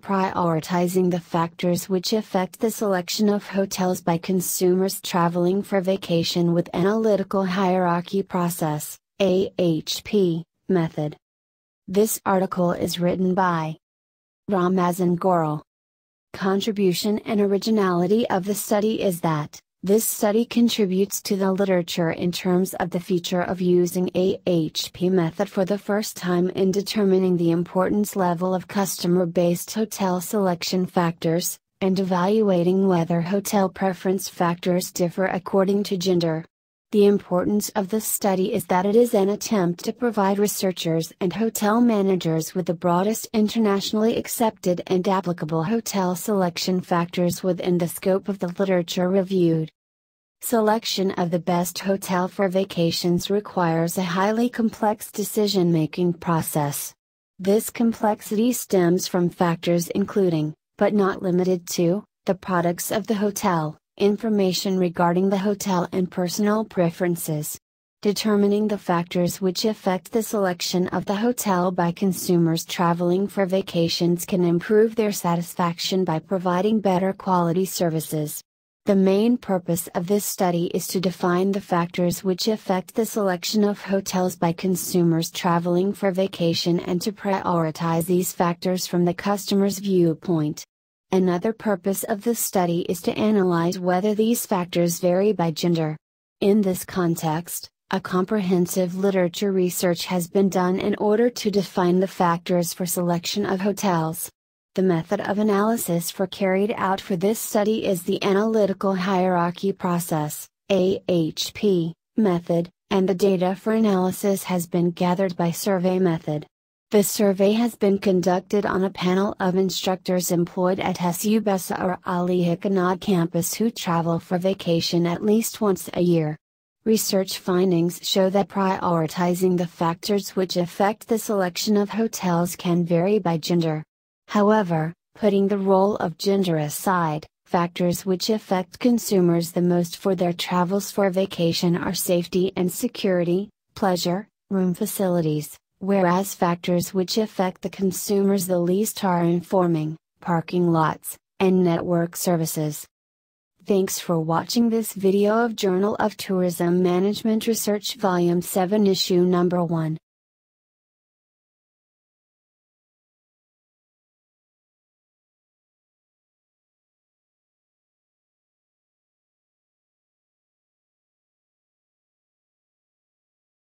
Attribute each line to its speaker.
Speaker 1: prioritizing the factors which affect the selection of hotels by consumers traveling for vacation with analytical hierarchy process AHP method. This article is written by Ramazan Goral. Contribution and originality of the study is that this study contributes to the literature in terms of the feature of using AHP method for the first time in determining the importance level of customer-based hotel selection factors, and evaluating whether hotel preference factors differ according to gender. The importance of this study is that it is an attempt to provide researchers and hotel managers with the broadest internationally accepted and applicable hotel selection factors within the scope of the literature reviewed. Selection of the best hotel for vacations requires a highly complex decision making process. This complexity stems from factors including, but not limited to, the products of the hotel, information regarding the hotel and personal preferences. Determining the factors which affect the selection of the hotel by consumers traveling for vacations can improve their satisfaction by providing better quality services. The main purpose of this study is to define the factors which affect the selection of hotels by consumers traveling for vacation and to prioritize these factors from the customer's viewpoint. Another purpose of this study is to analyze whether these factors vary by gender. In this context, a comprehensive literature research has been done in order to define the factors for selection of hotels. The method of analysis for carried out for this study is the Analytical Hierarchy Process AHP, method, and the data for analysis has been gathered by survey method. The survey has been conducted on a panel of instructors employed at SU Besa or Ali Hikanad campus who travel for vacation at least once a year. Research findings show that prioritizing the factors which affect the selection of hotels can vary by gender. However, putting the role of gender aside, factors which affect consumers the most for their travels for vacation are safety and security, pleasure, room facilities, whereas factors which affect the consumers the least are informing, parking lots, and network services. Thanks for watching this video of Journal of Tourism Management Research Volume 7 Issue Number 1.